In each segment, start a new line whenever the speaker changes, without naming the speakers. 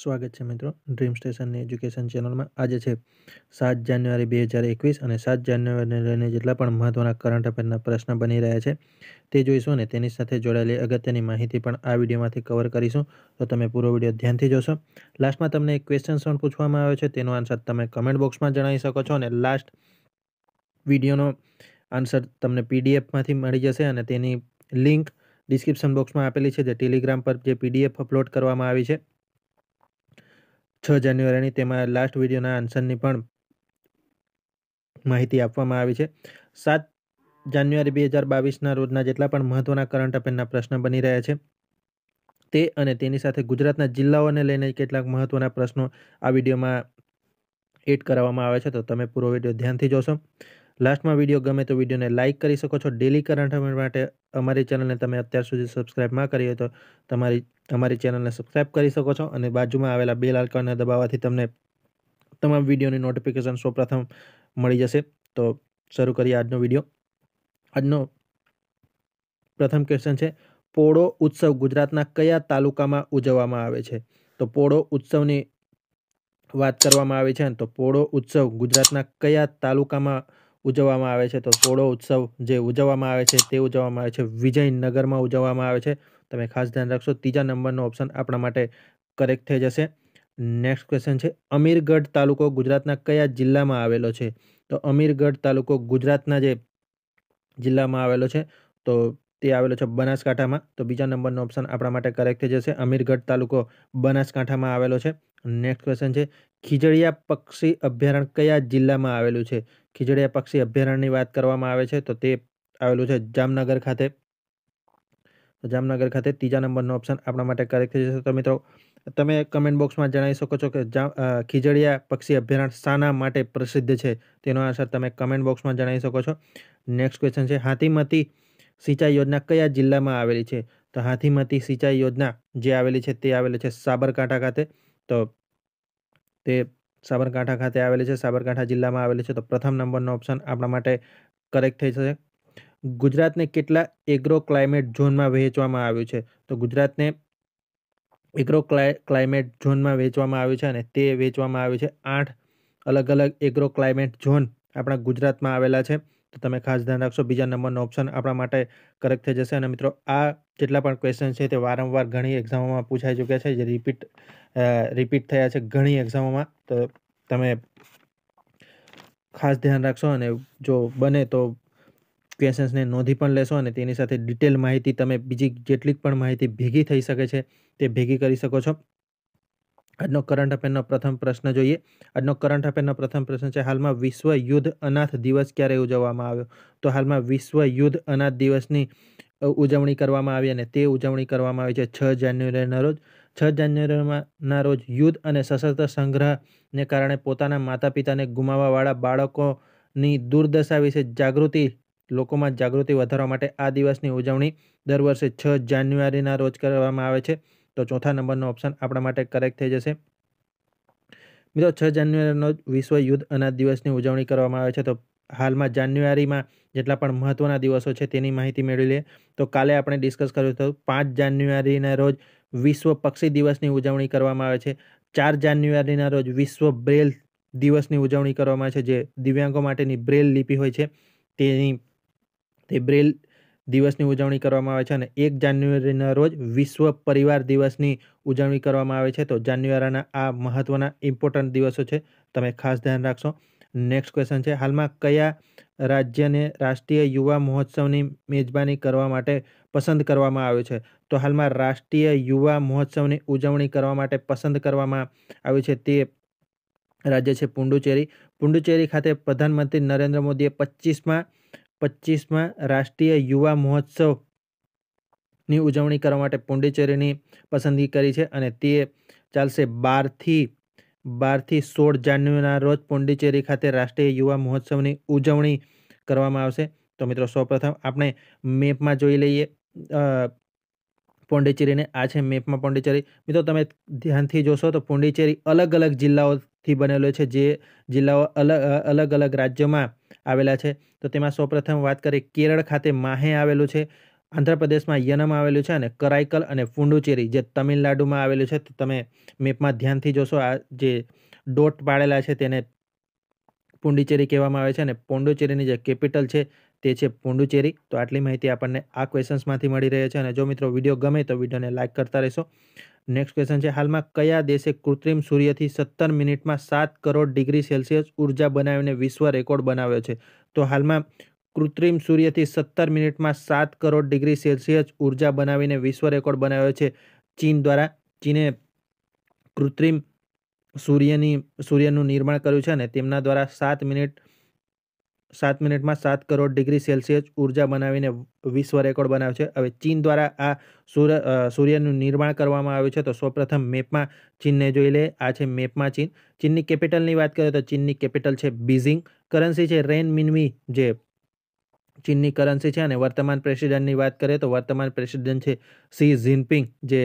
સ્વાગત છે મિત્રો ડ્રીમ સ્ટેશનની એજ્યુકેશન ચેનલમાં આજે છે સાત જાન્યુઆરી બે હજાર એકવીસ અને સાત જાન્યુઆરીને લઈને જેટલા પણ મહત્ત્વના કરંટ અફેરના પ્રશ્ન બની રહ્યા છે તે જોઈશું અને તેની સાથે જોડાયેલી અગત્યની માહિતી પણ આ વિડીયોમાંથી કવર કરીશું તો તમે પૂરો વિડીયો ધ્યાનથી જોશો લાસ્ટમાં તમને એક ક્વેશ્ચન પણ પૂછવામાં આવ્યો છે તેનો આન્સર તમે કમેન્ટ બોક્સમાં જણાવી શકો છો અને લાસ્ટ વિડીયોનો આન્સર તમને પીડીએફમાંથી મળી જશે અને તેની લિંક ડિસ્ક્રિપ્શન બોક્સમાં આપેલી છે જે ટેલિગ્રામ પર જે પીડીએફ અપલોડ કરવામાં આવી છે છ જાન્યુઆરીની તેમાં લાસ્ટ વિડીયોના આન્સરની પણ માહિતી આપવામાં આવી છે સાત જાન્યુઆરી બે હજાર બાવીસના રોજના જેટલા પણ મહત્ત્વના કરંટ અફેરના પ્રશ્ન બની રહ્યા છે તે અને તેની સાથે ગુજરાતના જિલ્લાઓને લઈને કેટલાક મહત્ત્વના પ્રશ્નો આ વિડીયોમાં એડ કરાવવામાં આવે છે તો તમે પૂરો વિડીયો ધ્યાનથી જોશો લાસ્ટમાં વિડીયો ગમે તો વિડીયોને લાઇક કરી શકો છો ડેલી કરંટ અફેર માટે અમારી ચેનલને તમે અત્યાર સુધી સબસ્ક્રાઇબ ના કરી હોય તો તમારી અમારી ચેનલને સબસ્ક્રાઇબ કરી શકો છો અને બાજુમાં આવેલા બે લાલકાને દબાવવાથી તમને તમામ વિડીયોની નોટિફિકેશન સૌપ્રથમ મળી જશે તો શરૂ કરીએ આજનો વિડીયો આજનો પ્રથમ ક્વેશ્ચન છે પોળો ઉત્સવ ગુજરાતના કયા તાલુકામાં ઉજવવામાં આવે છે તો પોળો ઉત્સવની વાત કરવામાં આવી છે તો પોળો ઉત્સવ ગુજરાતના કયા તાલુકામાં ઉજવવામાં આવે છે તો પોળો ઉત્સવ જે ઉજવવામાં આવે છે તે ઉજવવામાં આવે છે વિજયનગરમાં ઉજવવામાં આવે છે તમે ખાસ ધ્યાન રાખશો ત્રીજા નંબરનો ઓપ્શન આપણા માટે કરેક્ટ થઈ જશે નેક્સ્ટ ક્વેશ્ચન છે અમીરગઢ તાલુકો ગુજરાતના કયા જિલ્લામાં આવેલો છે તો અમીરગઢ તાલુકો ગુજરાતના જે જિલ્લામાં આવેલો છે તો તે આવેલો છે બનાસકાંઠામાં તો બીજા નંબરનો ઓપ્શન આપણા માટે કરેક્ટ થઈ જશે અમીરગઢ તાલુકો બનાસકાંઠામાં આવેલો છે નેક્સ્ટ ક્વેશ્ચન છે ખીજડીયા પક્ષી અભયારણ્ય કયા જિલ્લામાં આવેલું છે ખીજડીયા પક્ષી અભયારણ્યની વાત કરવામાં આવે છે તો તે આવેલું છે જામનગર ખાતે જામનગર ખાતે ત્રીજા નંબરનો ઓપ્શન આપણા માટે કરેક્ટ થઈ જશે તો મિત્રો તમે કમેન્ટ બોક્સમાં જણાવી શકો છો કે જામ ખીજડીયા પક્ષી અભયારણ્ય શાના માટે પ્રસિદ્ધ છે તેનો આન્સર તમે કમેન્ટ બોક્સમાં જણાવી શકો છો નેક્સ્ટ ક્વેશ્ચન છે હાથીમતી સિંચાઈ યોજના કયા જિલ્લામાં આવેલી છે તો હાથીમતી સિંચાઈ યોજના જે આવેલી છે તે આવેલી છે સાબરકાંઠા ખાતે તો તે સાબરકાંઠા ખાતે આવેલી છે સાબરકાંઠા જિલ્લામાં આવેલી છે તો પ્રથમ નંબરનો ઓપ્શન આપણા માટે કરેક્ટ થઈ જશે ગુજરાતને કેટલા એગ્રો ક્લાઇમેટ ઝોનમાં વહેંચવામાં આવ્યું છે તો ગુજરાતને એગ્રો ક્લાઇમેટ ઝોનમાં વેચવામાં આવ્યું છે અને તે વેચવામાં આવ્યું છે આઠ અલગ અલગ એગ્રો ક્લાઇમેટ ઝોન આપણા ગુજરાતમાં આવેલા છે તો તમે ખાસ ધ્યાન રાખશો બીજા નંબરનો ઓપ્શન આપણા માટે કરેક્ટ થઈ જશે અને મિત્રો આ જેટલા પણ ક્વેશ્ચન છે તે વારંવાર ઘણી એક્ઝામોમાં પૂછાઈ ચૂક્યા છે જે રિપીટ રિપીટ થયા છે ઘણી એક્ઝામોમાં તો તમે ખાસ ધ્યાન રાખશો અને જો બને તો ક્વેશ્ચન્સને નોંધી પણ લેશો અને તેની સાથે ડિટેલ માહિતી તમે બીજી જેટલી પણ માહિતી ભેગી થઈ શકે છે તે ભેગી કરી શકો છો આજનો કરંટ અફેરનો પ્રથમ પ્રશ્ન જોઈએ આજનો કરંટ અફેરનો પ્રથમ પ્રશ્ન છે હાલમાં વિશ્વ યુદ્ધ અનાથ દિવસ ક્યારે ઉજવવામાં આવ્યો તો હાલમાં વિશ્વ યુદ્ધ અનાથ દિવસની ઉજવણી કરવામાં આવી અને તે ઉજવણી કરવામાં આવી છે છ જાન્યુઆરીના રોજ છ જાન્યુઆરીના રોજ યુદ્ધ અને સશસ્ત્ર સંગ્રહને કારણે પોતાના માતા પિતાને ગુમાવવાવાળા બાળકોની દુર્દશા વિશે જાગૃતિ લોકોમાં જાગૃતિ વધારવા માટે આ દિવસની ઉજવણી દર વર્ષે છ જાન્યુઆરીના રોજ કરવામાં આવે છે તો ચોથા નંબરનો ઓપ્શન આપણા માટે કરેક્ટ થઈ જશે મિત્રો છ જાન્યુઆરીનો વિશ્વ યુદ્ધ અનાજ દિવસની ઉજવણી કરવામાં આવે છે તો હાલમાં જાન્યુઆરીમાં જેટલા પણ મહત્ત્વના દિવસો છે તેની માહિતી મેળવી લે તો કાલે આપણે ડિસ્કસ કર્યું હતું પાંચ જાન્યુઆરીના રોજ વિશ્વ પક્ષી દિવસની ઉજવણી કરવામાં આવે છે ચાર જાન્યુઆરીના રોજ વિશ્વ બ્રેલ દિવસની ઉજવણી કરવામાં આવે છે જે દિવ્યાંગો માટેની બ્રેલ લિપિ હોય છે તેની તે બ્રેલ દિવસની ઉજવણી કરવામાં આવે છે અને એક જાન્યુઆરીના રોજ વિશ્વ પરિવાર દિવસની ઉજવણી કરવામાં આવે છે તો જાન્યુઆરીના આ મહત્ત્વના ઇમ્પોર્ટન્ટ દિવસો છે તમે ખાસ ધ્યાન રાખશો નેક્સ્ટ ક્વેશ્ચન છે હાલમાં કયા રાજ્યને રાષ્ટ્રીય યુવા મહોત્સવની મેજબાની કરવા માટે પસંદ કરવામાં આવ્યું છે તો હાલમાં રાષ્ટ્રીય યુવા મહોત્સવની ઉજવણી કરવા માટે પસંદ કરવામાં આવ્યું છે તે રાજ્ય છે પુંડુચેરી પુંડુચેરી ખાતે પ્રધાનમંત્રી નરેન્દ્ર મોદીએ પચીસમાં પચીસમાં રાષ્ટ્રીય યુવા મહોત્સવની ઉજવણી કરવા માટે પુંડુચેરીની પસંદગી કરી છે અને તે ચાલશે બારથી બારથી સોળ જાન્યુઆરીના રોજ પોંડિચેરી ખાતે રાષ્ટ્રીય યુવા મહોત્સવની ઉજવણી કરવામાં આવશે તો મિત્રો સૌપ્રથમ આપણે મેપમાં જોઈ લઈએ પોંડિચેરીને આ છે મેપમાં પોંડિચેરી મિત્રો તમે ધ્યાનથી જોશો તો પોંડિચેરી અલગ અલગ જિલ્લાઓથી બનેલો છે જે જિલ્લાઓ અલગ અલગ અલગ રાજ્યોમાં આવેલા છે તો તેમાં સૌપ્રથમ વાત કરીએ કેરળ ખાતે માહે આવેલું છે આંધ્રપ્રદેશમાં યનમ આવેલું છે અને કરાઈકલ અને પુંડુચેરી જે તમિલનાડુમાં આવેલું છે તો તમે મેપમાં ધ્યાનથી જોશો આ જે ડોટ પાડેલા છે તેને પુંડિચેરી કહેવામાં આવે છે અને પોંડુચેરીની જે કેપિટલ છે તે છે પોંડુચેરી તો આટલી માહિતી આપણને આ ક્વેશન્સમાંથી મળી રહે છે અને જો મિત્રો વિડીયો ગમે તો વિડીયોને લાઇક કરતા રહેશો નેક્સ્ટ ક્વેશ્ચન છે હાલમાં કયા દેશે કૃત્રિમ સૂર્યથી સત્તર મિનિટમાં સાત કરોડ ડિગ્રી સેલ્સિયસ ઉર્જા બનાવીને વિશ્વ રેકોર્ડ બનાવ્યો છે તો હાલમાં કૃત્રિમ સૂર્યથી સત્તર મિનિટમાં સાત કરોડ ડિગ્રી સેલ્સિયસ ઉર્જા બનાવીને વિશ્વ રેકોર્ડ બનાવ્યો છે ચીન દ્વારા ચીને કૃત્રિમ સૂર્યની સૂર્યનું નિર્માણ કર્યું છે અને તેમના દ્વારા સાત મિનિટ સાત મિનિટમાં સાત કરોડ ડિગ્રી સેલ્સિયસ ઉર્જા બનાવીને વિશ્વ રેકોર્ડ બનાવ્યો છે હવે ચીન દ્વારા આ સૂર્ય સૂર્યનું નિર્માણ કરવામાં આવ્યું છે તો સૌપ્રથમ મેપમાં ચીનને જોઈ લે આ છે મેપમાં ચીન ચીનની કેપિટલની વાત કરીએ તો ચીનની કેપિટલ છે બીઝિંગ કરન્સી છે રેન મિનવી જે ચીનની કરન્સી છે અને વર્તમાન પ્રેસિડેન્ટની વાત કરીએ તો વર્તમાન પ્રેસિડેન્ટ છે સી જિનપિંગ જે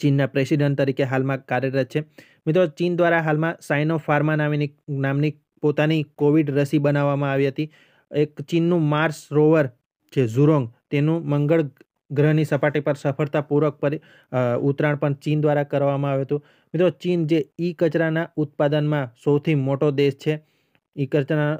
ચીનના પ્રેસિડેન્ટ તરીકે હાલમાં કાર્યરત છે મિત્રો ચીન દ્વારા હાલમાં સાઇનો ફાર્મા નામની નામની પોતાની કોવિડ રસી બનાવવામાં આવી હતી એક ચીનનું માર્સ રોવર છે ઝુરોંગ તેનું મંગળ ગ્રહની સપાટી પર સફળતાપૂર્વક પર ઉતરાણ પણ ચીન દ્વારા કરવામાં આવ્યું હતું મિત્રો ચીન જે ઈ કચરાના ઉત્પાદનમાં સૌથી મોટો દેશ છે ઈ કચરા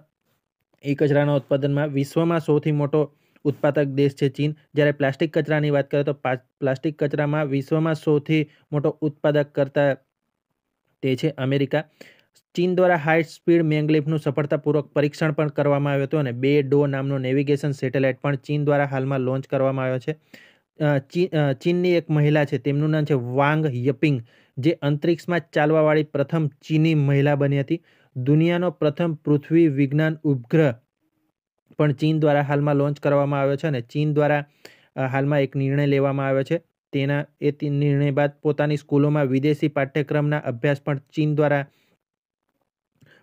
એ કચરાના ઉત્પાદનમાં વિશ્વમાં સૌથી મોટો ઉત્પાદક દેશ છે ચીન જ્યારે પ્લાસ્ટિક કચરાની વાત કરીએ તો પ્લાસ્ટિક કચરામાં વિશ્વમાં સૌથી મોટો ઉત્પાદક કરતા તે છે અમેરિકા ચીન દ્વારા હાઈ સ્પીડ મેંગલીફનું સફળતાપૂર્વક પરીક્ષણ પણ કરવામાં આવ્યું હતું અને બે ડો નામનો નેવિગેશન સેટેલાઇટ પણ ચીન દ્વારા હાલમાં લોન્ચ કરવામાં આવ્યો છે ચીનની એક મહિલા છે તેમનું નામ છે વાંગ યપિંગ જે અંતરિક્ષમાં ચાલવાવાળી પ્રથમ ચીની મહિલા બની હતી દુનિયાનો પ્રથમ પૃથ્વી વિજ્ઞાન ઉપગ્રહ પણ ચીન દ્વારા હાલમાં લોન્ચ કરવામાં આવ્યો છે અને ચીન દ્વારા હાલમાં એક નિર્ણય લેવામાં આવ્યો છે તેના એ નિર્ણય બાદ પોતાની સ્કૂલોમાં વિદેશી પાઠ્યક્રમના અભ્યાસ પણ ચીન દ્વારા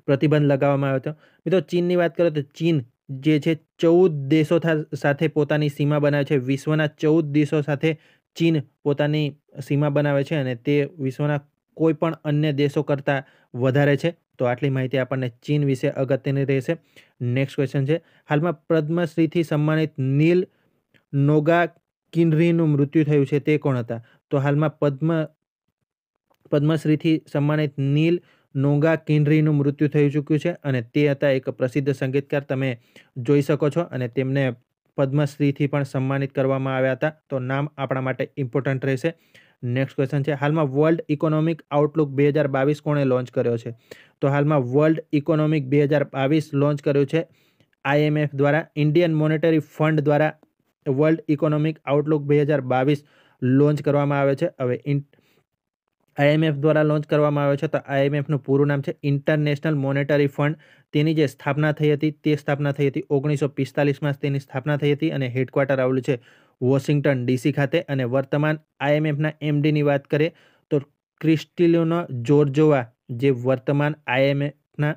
પ્રતિબંધ લગાવવામાં આવ્યો હતો મિત્રો ચીનની વાત કરીએ તો ચીન જે છે ચૌદ દેશો સાથે પોતાની સીમા બનાવે છે વિશ્વના ચૌદ દેશો સાથે ચીન પોતાની સીમા બનાવે છે અને તે વિશ્વના કોઈ પણ અન્ય દેશો કરતાં વધારે છે તો આટલી માહિતી આપણને ચીન વિશે અગત્યની રહેશે નેક્સ્ટ ક્વેશ્ચન છે હાલમાં પદ્મશ્રીથી સન્માનિત નીલ નોગા કિનરીનું મૃત્યુ થયું છે તે કોણ હતા તો હાલમાં પદ્મ પદ્મશ્રીથી સન્માનિત નીલ નોગા કિનરીનું મૃત્યુ થઈ ચૂક્યું છે અને તે હતા એક પ્રસિદ્ધ સંગીતકાર તમે જોઈ શકો છો અને તેમને પદ્મશ્રીથી પણ સન્માનિત કરવામાં આવ્યા હતા તો નામ આપણા માટે ઇમ્પોર્ટન્ટ રહેશે નેક્સ્ટ ક્વેશ્ચન છે હાલમાં વર્લ્ડ ઇકોનોમિક આઉટલુક બે હજાર બાવીસ કોણે લોન્ચ કર્યો છે તો હાલમાં વર્લ્ડ ઇકોનોમિક બે હજાર બાવીસ લોન્ચ કર્યું છે આઈએમએફ દ્વારા ઇન્ડિયન મોનેટરી ફંડ દ્વારા વર્લ્ડ ઇકોનોમિક આઉટલુક બે હજાર બાવીસ લોન્ચ કરવામાં આવે છે હવે આઈએમએફ દ્વારા લોન્ચ કરવામાં આવ્યો છે તો આઈએમએફનું પૂરું નામ છે ઇન્ટરનેશનલ મોનેટરી ફંડ તેની જે સ્થાપના થઈ હતી તે સ્થાપના થઈ હતી ઓગણીસો પિસ્તાલીસમાં તેની સ્થાપના થઈ હતી અને હેડક્વાર્ટર આવેલું છે વોશિંગ્ટન ડીસી ખાતે અને વર્તમાન આઈએમએફના એમડીની વાત કરીએ તો ક્રિસ્ટિલોનો જોરજોવા જે વર્તમાન આઈએમએફના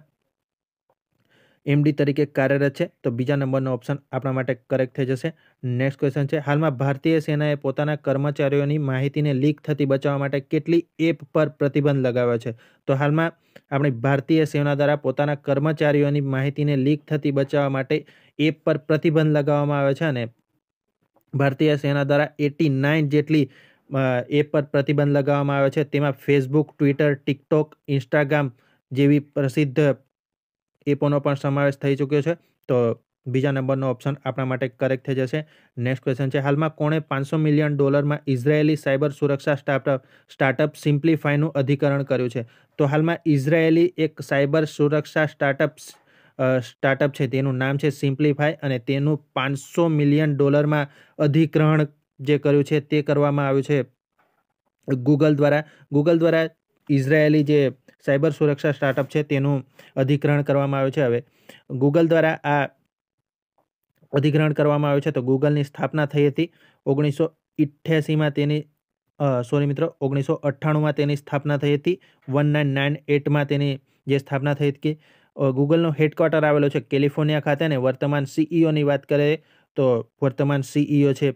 એમડી તરીકે કાર્યરત છે તો બીજા નંબરનો ઓપ્શન આપણા માટે કરેક્ટ થઈ જશે નેક્સ્ટ ક્વેશ્ચન છે હાલમાં ભારતીય સેનાએ પોતાના કર્મચારીઓની માહિતીને લીક થતી બચાવવા માટે કેટલી એપ પર પ્રતિબંધ લગાવ્યો છે તો હાલમાં આપણી ભારતીય સેના દ્વારા પોતાના કર્મચારીઓની માહિતીને લીક થતી બચાવવા માટે એપ પર પ્રતિબંધ લગાવવામાં આવ્યો છે અને ભારતીય સેના દ્વારા એટી નાઇન જેટલી એપ પર પ્રતિબંધ લગાવવામાં આવ્યો છે તેમાં ફેસબુક ટ્વિટર ટિકટોક ઇન્સ્ટાગ્રામ જેવી પ્રસિદ્ધ એપોનો પણ સમાવેશ થઈ ચૂક્યો છે તો બીજા નંબરનો ઓપ્શન આપણા માટે કરેક્ટ થઈ જશે નેક્સ્ટ ક્વેશ્ચન છે હાલમાં કોણે પાંચસો મિલિયન ડોલરમાં ઇઝરાયેલી સાયબર સુરક્ષા સ્ટાર્ટઅપ સ્ટાર્ટઅપ સિમ્પ્લિફાયનું અધિકરણ કર્યું છે તો હાલમાં ઇઝરાયેલી એક સાયબર સુરક્ષા સ્ટાર્ટઅપ સ્ટાર્ટઅપ છે તેનું નામ છે સિમ્પ્લિફાય અને તેનું પાંચસો મિલિયન ડોલરમાં અધિગ્રહણ જે કર્યું છે તે કરવામાં આવ્યું છે ગૂગલ દ્વારા ગૂગલ દ્વારા ઇઝરાયેલી જે સાયબર સુરક્ષા સ્ટાર્ટઅપ છે તેનું અધિગ્રહણ કરવામાં આવ્યું છે હવે ગૂગલ દ્વારા આ અધિગ્રહણ કરવામાં આવ્યું છે તો ગૂગલની સ્થાપના થઈ હતી ઓગણીસો ઇઠ્યાસીમાં તેની સોરી મિત્રો ઓગણીસો અઠ્ઠાણુંમાં તેની સ્થાપના થઈ હતી વન નાઇન નાઇન એટમાં તેની જે સ્થાપના થઈ હતી ગૂગલનો હેડક્વાર્ટર આવેલો છે કેલિફોર્નિયા ખાતે અને વર્તમાન સીઈઓની e વાત કરીએ તો વર્તમાન સીઈઓ e છે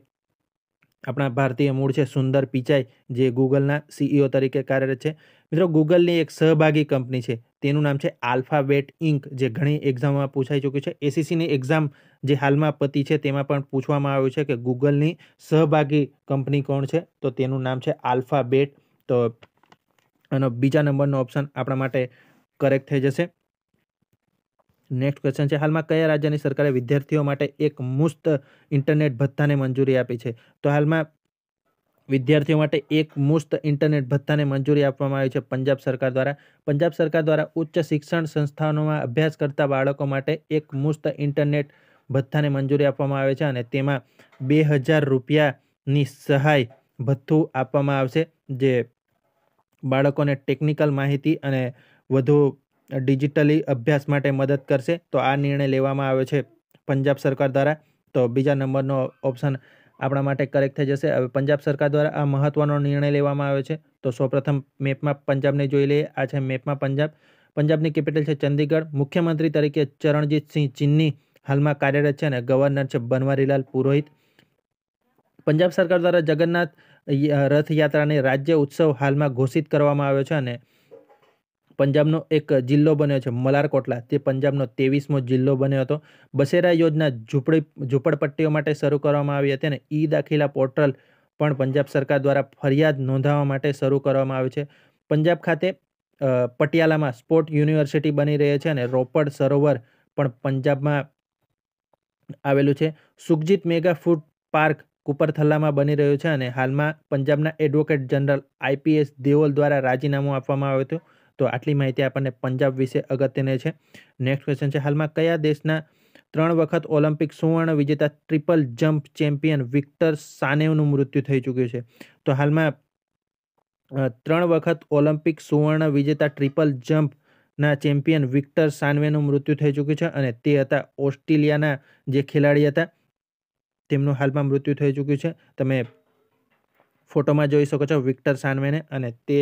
આપણા ભારતીય મૂળ છે સુંદર પિચાઈ જે ગૂગલના સીઈઓ e તરીકે કાર્યરત છે મિત્રો ગૂગલની એક સહભાગી કંપની છે તેનું નામ છે આલ્ફાબેટ ઇન્ક જે ઘણી એક્ઝામમાં પૂછાઈ ચૂક્યું છે એસીસીની એક્ઝામ જે હાલમાં પતી છે તેમાં પણ પૂછવામાં આવ્યું છે કે ગૂગલની સહભાગી કંપની કોણ છે તો તેનું નામ છે આલ્ફાબેટ તો એનો બીજા નંબરનો ઓપ્શન આપણા માટે કરેક્ટ થઈ જશે નેક્સ્ટ ક્વેશ્ચન છે હાલમાં કયા રાજ્યની સરકારે વિદ્યાર્થીઓ માટે એક મુસ્ત ઇન્ટરનેટ ભથ્થાને મંજૂરી આપી છે તો હાલમાં વિદ્યાર્થીઓ માટે એક મુસ્ત ઇન્ટરનેટ ભથ્થાને મંજૂરી આપવામાં આવી છે પંજાબ સરકાર દ્વારા પંજાબ સરકાર દ્વારા ઉચ્ચ શિક્ષણ સંસ્થાઓમાં અભ્યાસ કરતા બાળકો માટે એક મુસ્ત ઇન્ટરનેટ ભથ્થાને મંજૂરી આપવામાં આવે છે અને તેમાં બે હજાર રૂપિયાની સહાય ભથ્થું આપવામાં આવશે જે બાળકોને ટેકનિકલ માહિતી અને વધુ ડિજિટલી અભ્યાસ માટે મદદ કરશે તો આ નિર્ણય લેવામાં આવ્યો છે પંજાબ સરકાર દ્વારા તો બીજા નંબરનો ઓપ્શન આપણા માટે કરેક્ટ થઈ જશે હવે પંજાબ સરકાર દ્વારા આ મહત્ત્વનો નિર્ણય લેવામાં આવ્યો છે તો સૌપ્રથમ મેપમાં પંજાબને જોઈ લઈએ આ છે મેપમાં પંજાબ પંજાબની કેપિટલ છે ચંદીગઢ મુખ્યમંત્રી તરીકે ચરણજીતસિંહ ચિન્ની હાલમાં કાર્યરત છે અને ગવર્નર છે બનવારીલાલ પુરોહિત પંજાબ સરકાર દ્વારા જગન્નાથ રથયાત્રાને રાજ્ય ઉત્સવ હાલમાં ઘોષિત કરવામાં આવ્યો છે અને પંજાબનો એક જિલ્લો બન્યો છે મલારકોટલા તે પંજાબનો ત્રેવીસમો જિલ્લો બન્યો હતો બસેરા યોજના ઝૂંપડી ઝૂંપડપટ્ટીઓ માટે શરૂ કરવામાં આવી હતી અને ઈ દાખલા પોર્ટલ પણ પંજાબ સરકાર દ્વારા ફરિયાદ નોંધાવવા માટે શરૂ કરવામાં આવ્યું છે પંજાબ ખાતે પટિયાલામાં સ્પોર્ટ યુનિવર્સિટી બની રહી છે અને રોપડ સરોવર પણ પંજાબમાં આવેલું છે સુખજીત મેગા ફૂડ પાર્ક કુપરથલ્લામાં બની રહ્યું છે અને હાલમાં પંજાબના એડવોકેટ જનરલ આઈપીએસ દેઓલ દ્વારા રાજીનામું આપવામાં આવ્યું હતું તો આટલી માહિતી આપણને પંજાબ વિશે અગત્યની છે નેક્સ્ટ ક્વેશ્ચન છે હાલમાં કયા દેશના ત્રણ વખત ઓલિમ્પિક સુવર્ણ વિજેતા ટ્રિપલ જમ્પ ચેમ્પિયન વિક્ટર સાનેવનું મૃત્યુ થઈ ચૂક્યું છે તો હાલમાં ત્રણ વખત ઓલિમ્પિક સુવર્ણ વિજેતા ટ્રિપલ જમ્પના ચેમ્પિયન વિક્ટર સાનવેનું મૃત્યુ થઈ ચૂક્યું છે અને તે હતા ઓસ્ટ્રેલિયાના જે ખેલાડી હતા તેમનું હાલમાં મૃત્યુ થઈ ચૂક્યું છે તમે ફોટોમાં જોઈ શકો છો વિક્ટર સાનવેને અને તે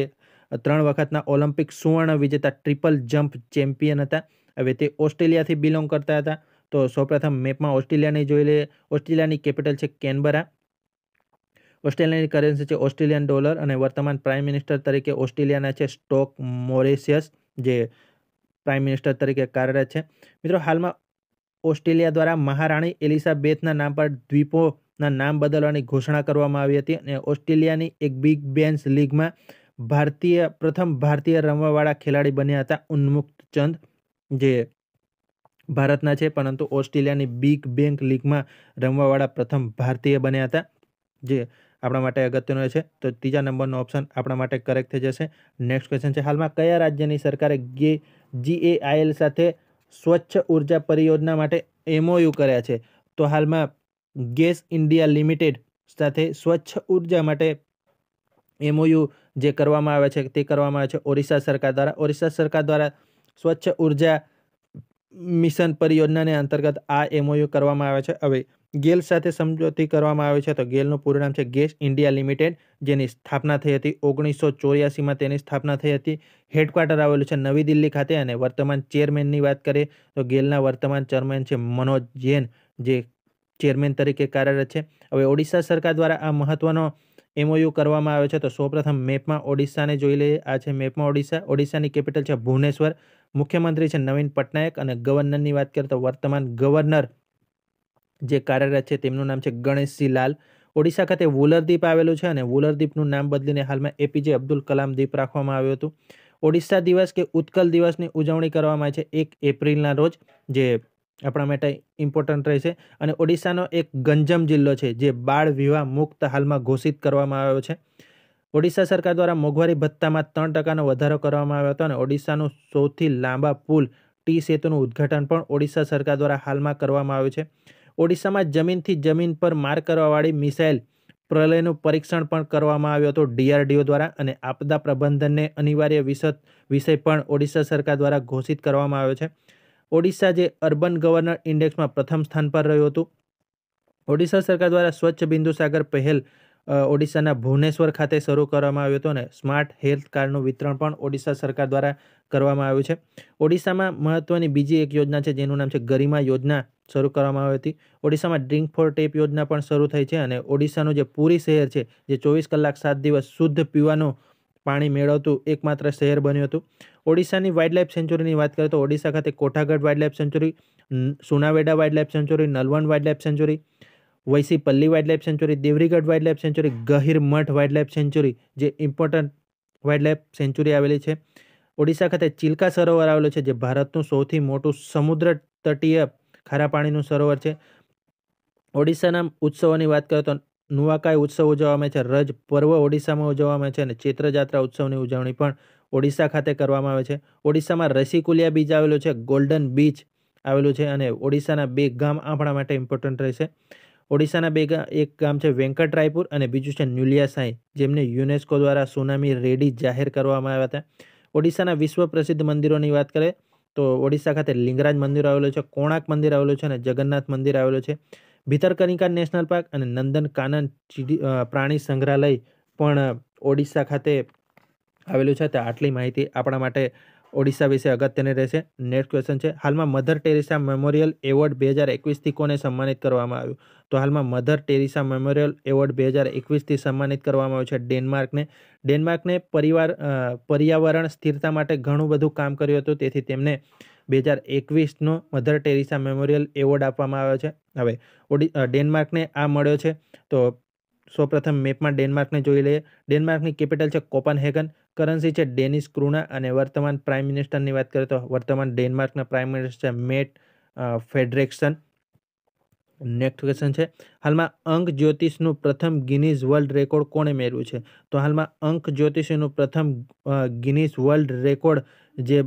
ત્રણ વખતના ઓલિમ્પિક સુવર્ણ વિજેતા ટ્રિપલ જમ્પ ચેમ્પિયન હતા હવે તે ઓસ્ટ્રેલિયાથી બિલોંગ કરતા હતા તો સૌપ્રથમ મેપમાં ઓસ્ટ્રેલિયાની જોઈ લે ઓસ્ટ્રેલિયાની કેપિટલ છે કેનબરા ઓસ્ટ્રેલિયાની કરન્સી છે ઓસ્ટ્રેલિયન ડોલર અને વર્તમાન પ્રાઇમ મિનિસ્ટર તરીકે ઓસ્ટ્રેલિયાના છે સ્ટોક મોરેશિયસ જે પ્રાઇમ મિનિસ્ટર તરીકે કાર્યરત છે મિત્રો હાલમાં ઓસ્ટ્રેલિયા દ્વારા મહારાણી એલિઝાબેથના નામ પર દ્વીપોના નામ બદલવાની ઘોષણા કરવામાં આવી હતી અને ઓસ્ટ્રેલિયાની એક બિગ બેન્સ લીગમાં ભારતીય પ્રથમ ભારતીય રમવાવાળા ખેલાડી બન્યા હતા ઉન્મુક્ત ચંદ જે ભારતના છે પરંતુ ઓસ્ટ્રેલિયાની બિગ બેંક લીગમાં રમવાવાળા પ્રથમ ભારતીય બન્યા હતા જે આપણા માટે અગત્યનો છે તો ત્રીજા નંબરનો ઓપ્શન આપણા માટે કરેક્ટ થઈ જશે નેક્સ્ટ ક્વેશ્ચન છે હાલમાં કયા રાજ્યની સરકારે ગે જીએઆઈએલ સાથે સ્વચ્છ ઉર્જા પરિયોજના માટે એમઓયુ કર્યા છે તો હાલમાં ગેસ ઇન્ડિયા લિમિટેડ સાથે સ્વચ્છ ઉર્જા માટે એમઓયુ જે કરવામાં આવે છે તે કરવામાં આવે છે ઓરિસ્સા સરકાર દ્વારા ઓરિસ્સા સરકાર દ્વારા સ્વચ્છ ઉર્જા મિશન પરિયોજનાને અંતર્ગત આ એમઓયુ કરવામાં આવે છે હવે ગેલ સાથે સમજૂતી કરવામાં આવે છે તો ગેલનું પૂરું નામ છે ગેસ ઇન્ડિયા લિમિટેડ જેની સ્થાપના થઈ હતી ઓગણીસો ચોર્યાસીમાં તેની સ્થાપના થઈ હતી હેડક્વાર્ટર આવેલું છે નવી દિલ્હી ખાતે અને વર્તમાન ચેરમેનની વાત કરીએ તો ગેલના વર્તમાન ચેરમેન છે મનોજ જૈન જે ચેરમેન તરીકે કાર્યરત છે હવે ઓડિશા સરકાર દ્વારા આ મહત્વનો એમઓયુ કરવામાં આવ્યો છે તો સૌપ્રથમ મેપમાં ઓડિશાને જોઈ લઈએ આ છે મેપમાં ઓડિશા ઓડિશાની કેપિટલ છે ભુવનેશ્વર મુખ્યમંત્રી છે નવીન પટનાયક અને ગવર્નરની વાત કરીએ તો વર્તમાન ગવર્નર જે કાર્યરત છે તેમનું નામ છે ગણેશસિંહ લાલ ઓડિશા ખાતે વુલર દ્વીપ આવેલું છે અને વુલર દ્વીપનું નામ બદલીને હાલમાં એપીજે અબ્દુલ કલામ દીપ રાખવામાં આવ્યું હતું ઓડિશા દિવસ કે ઉત્કલ દિવસની ઉજવણી કરવામાં આવે છે એક એપ્રિલના રોજ જે આપણા માટે ઇમ્પોર્ટન્ટ રહેશે અને ઓડિશાનો એક ગંજમ જિલ્લો છે જે બાળ વિવાહ મુક્ત હાલમાં ઘોષિત કરવામાં આવ્યો છે ઓડિશા સરકાર દ્વારા મોંઘવારી ભથ્થામાં ત્રણ ટકાનો વધારો કરવામાં આવ્યો હતો અને ઓડિશાનો સૌથી લાંબા પુલ ટી સેતુનું ઉદ્ઘાટન પણ ઓડિશા સરકાર દ્વારા હાલમાં કરવામાં આવ્યું છે ઓડિશામાં જમીનથી જમીન પર માર કરવાવાળી મિસાઇલ પ્રલયનું પરીક્ષણ પણ કરવામાં આવ્યું હતું ડીઆરડીઓ દ્વારા અને આપદા પ્રબંધનને અનિવાર્ય વિષય વિષય પણ ઓડિશા સરકાર દ્વારા ઘોષિત કરવામાં આવ્યો છે ઓડિશા જે અર્બન ગવર્નર ઇન્ડેક્સમાં પ્રથમ સ્થાન પર રહ્યું હતું ઓડિશા સરકાર દ્વારા સ્વચ્છ બિંદુ સાગર પહેલ ઓડિશાના ભુવનેશ્વર ખાતે શરૂ કરવામાં આવ્યું હતું અને સ્માર્ટ હેલ્થ કાર્ડનું વિતરણ પણ ઓડિશા સરકાર દ્વારા કરવામાં આવ્યું છે ઓડિશામાં મહત્ત્વની બીજી એક યોજના છે જેનું નામ છે ગરિમા યોજના શરૂ કરવામાં આવી હતી ઓડિશામાં ડ્રિંક ફોર ટેપ યોજના પણ શરૂ થઈ છે અને ઓડિશાનું જે પૂરી શહેર છે જે ચોવીસ કલાક સાત દિવસ શુદ્ધ પીવાનું પાણી મેળવતું એકમાત્ર શહેર બન્યું હતું ઓડિશાની વાઇલ્ડલાઇફ સેન્ચુરીની વાત કરીએ તો ઓડિશા ખાતે Kotgarh wildlife sanctuary Sunabeda wildlife sanctuary Nalbana wildlife sanctuary Baisipalli wildlife sanctuary Debrigarh wildlife sanctuary Gahirmatha wildlife sanctuary જે ઇમ્પોર્ટન્ટ વાઇલ્ડલાઇફ સેન્ચુરી આવેલી છે ઓડિશા ખાતે ચિલ્કા સરોવર આવેલું છે જે ભારતનું સૌથી મોટું સમુદ્ર તટીય ખારા પાણીનું સરોવર છે ઓડિશાના ઉત્સવોની વાત કરો તો નુવાકાઈ ઉત્સવ ઉજવવામાં છે રજ પર્વ ઓડિશામાં ઉજવવામાં છે અને ચૈત્ર જાત્રા ઉત્સવની ઉજવણી પણ ઓડિશા ખાતે કરવામાં આવે છે ઓડિશામાં રસીકુલિયા બીચ આવેલો છે ગોલ્ડન બીચ આવેલું છે અને ઓડિશાના બે ગામ આપણા માટે ઇમ્પોર્ટન્ટ રહેશે ઓડિશાના બે એક ગામ છે વેંકટ રાયપુર અને બીજું છે ન્યુલિયા સાંઈ જેમને યુનેસ્કો દ્વારા સુનામી રેડી જાહેર કરવામાં આવ્યા હતા ઓડિશાના વિશ્વ પ્રસિદ્ધ મંદિરોની વાત કરીએ તો ઓડિશા ખાતે લિંગરાજ મંદિર આવેલું છે કોણાક મંદિર આવેલું છે અને જગન્નાથ મંદિર આવેલું છે ભીતરકનિકા નેશનલ પાર્ક અને નંદન કાનન પ્રાણી સંગ્રહાલય પણ ઓડિશા ખાતે આવેલું છે તે આટલી માહિતી આપણા માટે ઓડિશા વિશે અગત્યની રહેશે નેક્સ્ટ ક્વેશ્ચન છે હાલમાં મધર ટેરેસા મેમોરિયલ એવોર્ડ બે હજાર એકવીસથી કોને સન્માનિત કરવામાં આવ્યું તો હાલમાં મધર ટેરેસા મેમોરિયલ એવોર્ડ બે હજાર એકવીસથી સન્માનિત કરવામાં આવ્યું છે ડેનમાર્કને ડેનમાર્કને પરિવાર પર્યાવરણ સ્થિરતા માટે ઘણું બધું કામ કર્યું હતું તેથી તેમને બે હજાર એકવીસનો મધર ટેરિસા મેમોરિયલ એવોર્ડ આપવામાં આવ્યો છે હવે ઓડી ડેનમાર્કને આ મળ્યો છે તો સૌપ્રથમ મેપમાં ડેનમાર્કને જોઈ લઈએ ડેનમાર્કની કેપિટલ છે કોપનહેગન કરન્સી છે ડેનિશ ક્રુના અને વર્તમાન પ્રાઇમ મિનિસ્ટરની વાત કરીએ તો વર્તમાન ડેનમાર્કના prime minister Mette Frederiksen next question છે હાલમાં અંક જ્યોતિષનું પ્રથમ ગિનીઝ વર્લ્ડ રેકોર્ડ કોણે મેળવ્યું છે તો હાલમાં અંક જ્યોતિષનું પ્રથમ ગિનીઝ વર્લ્ડ રેકોર્ડ જે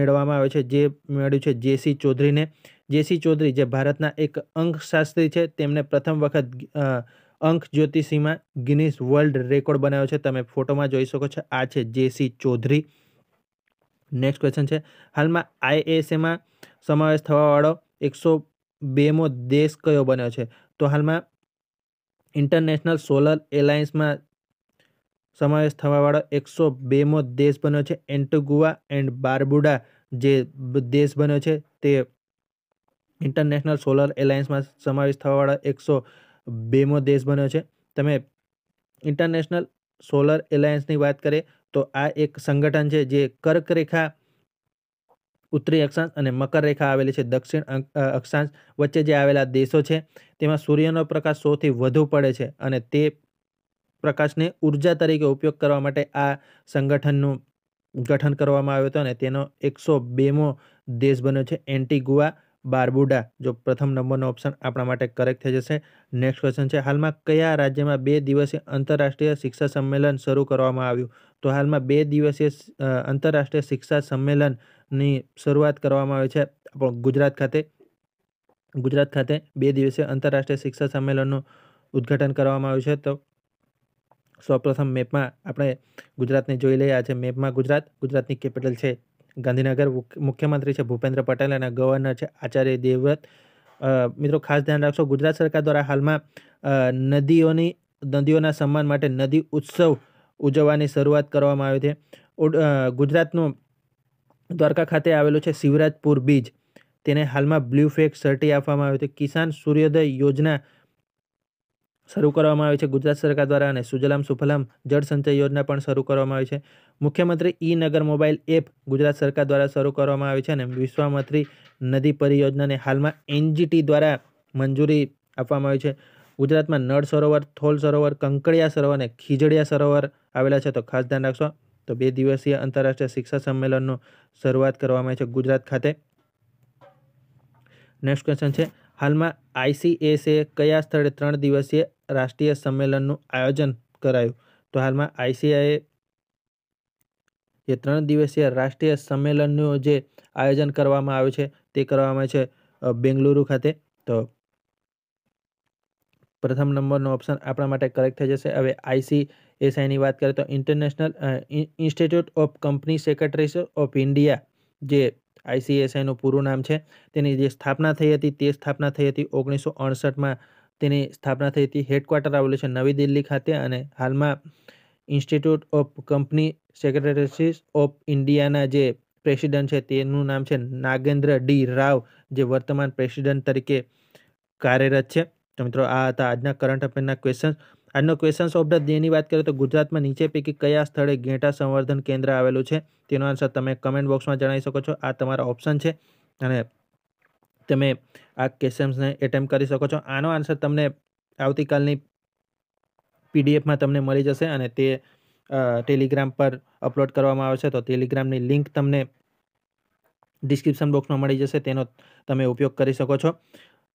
મેળવવામાં આવ્યો છે જે મેળવ્યું છે જેસી ચૌધરીને જેસી ચૌધરી જે ભારતના એક અંકશાસ્ત્રી છે તેમણે પ્રથમ વખત અંક જ્યોતિષીમાં ગિનિસ વર્લ્ડ રેકોર્ડ બનાવ્યો છે તમે ફોટોમાં જોઈ શકો છો આ છે જેસી ચૌધરી નેક્સ્ટ ક્વેશ્ચન છે હાલમાં આઈએસએમાં સમાવેશ થવાવાળો એકસો બેમો દેશ કયો બન્યો છે તો હાલમાં ઇન્ટરનેશનલ સોલર એલાયન્સમાં સમાવેશ થવાવાળો એકસો બેમો દેશ બન્યો છે એન્ટુગુવા એન્ડ બારબુડા જે દેશ બન્યો છે તે ઇન્ટરનેશનલ સોલર એલાયન્સમાં સમાવેશ થવાવાળો એકસો બેમો દેશ બન્યો છે તમે ઇન્ટરનેશનલ સોલર એલાયન્સની વાત કરીએ તો આ એક સંગઠન છે જે કર્કરેખા ઉત્તરી અક્ષાંશ અને મકર રેખા આવેલી છે દક્ષિણ અક્ષાંશ વચ્ચે જે આવેલા દેશો છે તેમાં સૂર્યનો પ્રકાશ સૌથી વધુ પડે છે અને તે પ્રકાશને ઉર્જા તરીકે ઉપયોગ કરવા માટે આ સંગઠનનું ગઠન કરવામાં આવ્યું હતું અને તેનો એકસો બેમો દેશ બન્યો છે એન્ટીગુઆ બારબુડા જો પ્રથમ નંબરનો ઓપ્શન આપણા માટે કરેક્ટ થઈ જશે નેક્સ્ટ ક્વેશ્ચન છે હાલમાં કયા રાજ્યમાં બે દિવસીય આંતરરાષ્ટ્રીય શિક્ષા સંમેલન શરૂ કરવામાં આવ્યું તો હાલમાં બે દિવસીય આંતરરાષ્ટ્રીય શિક્ષા સંમેલનની શરૂઆત કરવામાં આવી છે ગુજરાત ખાતે ગુજરાત ખાતે બે દિવસીય આંતરરાષ્ટ્રીય શિક્ષા સંમેલનનું ઉદ્ઘાટન કરવામાં આવ્યું છે તો સૌપ્રથમ મેપમાં આપણે ગુજરાતને જોઈ લઈએ આજે મેપમાં ગુજરાત ગુજરાતની કેપિટલ છે ગાંધીનગર મુખ્યમંત્રી છે ભૂપેન્દ્ર પટેલ અને ગવર્નર છે આચાર્ય દેવવ્રત મિત્રો ખાસ ધ્યાન રાખશો ગુજરાત સરકાર દ્વારા હાલમાં નદીઓની નદીઓના સન્માન માટે નદી ઉત્સવ ઉજવવાની શરૂઆત કરવામાં આવી છે ગુજરાતનું દ્વારકા ખાતે આવેલું છે શિવરાજપુર બીજ તેને હાલમાં બ્લુ ફેક સર્ટી આપવામાં આવ્યું છે કિસાન સૂર્યોદય યોજના શરૂ કરવામાં આવી છે ગુજરાત સરકાર દ્વારા અને સુજલામ સુફલામ જળ સંચય યોજના પણ શરૂ કરવામાં આવી છે મુખ્યમંત્રી ઈ નગર મોબાઈલ એપ ગુજરાત સરકાર દ્વારા શરૂ કરવામાં આવી છે અને વિશ્વામત્રી નદી પરિયોજનાને હાલમાં એનજીટી દ્વારા મંજૂરી આપવામાં આવી છે ગુજરાતમાં નળ સરોવર થોલ સરોવર કંકડિયા સરોવર અને ખીજડિયા સરોવર આવેલા છે તો ખાસ ધ્યાન રાખશો તો બે દિવસીય આંતરરાષ્ટ્રીય શિક્ષા સંમેલનનો શરૂઆત કરવામાં આવી છે ગુજરાત ખાતે નેક્સ્ટ ક્વેશ્ચન છે હાલમાં આઈસીએસએ કયા સ્થળે ત્રણ દિવસીય રાષ્ટ્રીય સંમેલનનું આયોજન કરાયું તો હાલમાં આઈસીઆઈએ એ ત્રણ દિવસીય રાષ્ટ્રીય સંમેલનનું જે આયોજન કરવામાં આવ્યું છે તે કરવામાં છે બેંગલુરુ ખાતે તો પ્રથમ નંબરનો ઓપ્શન આપણા માટે કરેક્ટ થઈ જશે હવે આઈસીએસઆઈની વાત કરીએ તો international institute of company secretaries of India જે આઈસીએસઆઈનું પૂરું નામ છે તેની જે સ્થાપના થઈ હતી તે સ્થાપના થઈ હતી ઓગણીસો અડસઠમાં તેની સ્થાપના થઈ હતી હેડક્વાર્ટર આવેલું છે નવી દિલ્હી ખાતે અને હાલમાં institute of company secretaries of ઇન્ડિયાના જે પ્રેસિડેન્ટ છે તેનું નામ છે નાગેન્દ્ર ડી રાવ જે વર્તમાન પ્રેસિડેન્ટ તરીકે કાર્યરત છે તો મિત્રો આ હતા આજના કરંટ અફેરના ક્વેશ્ચન આજનો ક્વેશ્ચન્સ ઓફ ધ ડેની વાત કરીએ તો ગુજરાતમાં નીચે પૈકી કયા સ્થળે ઘેંટા સંવર્ધન કેન્દ્ર આવેલું છે તેનો આન્સર તમે કમેન્ટ બોક્સમાં જણાવી શકો છો આ તમારા ઓપ્શન છે અને તમે આ ક્વેશ્ચન્સને એટેમ્પ કરી શકો છો આનો આન્સર તમને આવતીકાલની પીડીએફમાં તમને મળી જશે અને તે ટેલિગ્રામ પર અપલોડ કરવામાં આવે છે તો ટેલિગ્રામની લિંક તમને ડિસ્ક્રિપ્શન બોક્સમાં મળી જશે તેનો તમે ઉપયોગ કરી શકો છો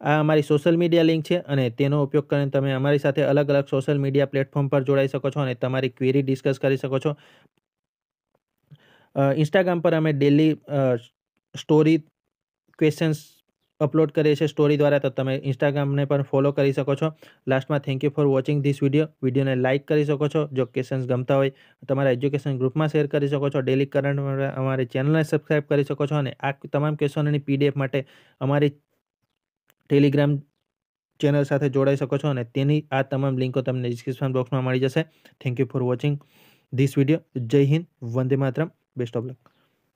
આ અમારી સોશિયલ મીડિયા લિંક છે અને તેનો ઉપયોગ કરીને તમે અમારી સાથે અલગ અલગ સોશિયલ મીડિયા પ્લેટફોર્મ પર જોડાઈ શકો છો અને તમારી ક્વેરી ડિસ્કસ કરી શકો છો ઇન્સ્ટાગ્રામ પર અમે ડેલી સ્ટોરી ક્વેશ્ચન્સ અપલોડ કરીએ છીએ સ્ટોરી દ્વારા તો તમે ઇન્સ્ટાગ્રામને પણ ફોલો કરી શકો છો લાસ્ટમાં thank you for watching this video વિડીયોને લાઇક કરી શકો છો જો ક્વેશ્ચન્સ ગમતા હોય તમારા એજ્યુકેશન ગ્રુપમાં શેર કરી શકો છો ડેલી કરંટ અમારી ચેનલને સબસ્ક્રાઈબ કરી શકો છો અને આ તમામ ક્વેશ્ચનોની પીડીએફ માટે અમારી ટેલિગ્રામ ચેનલ સાથે જોડાઈ શકો છો અને તેની આ તમામ લિંકો તમને ડિસ્ક્રિપ્શન બોક્સમાં મળી જશે thank you for watching this video જય Hind Vande Mataram best of luck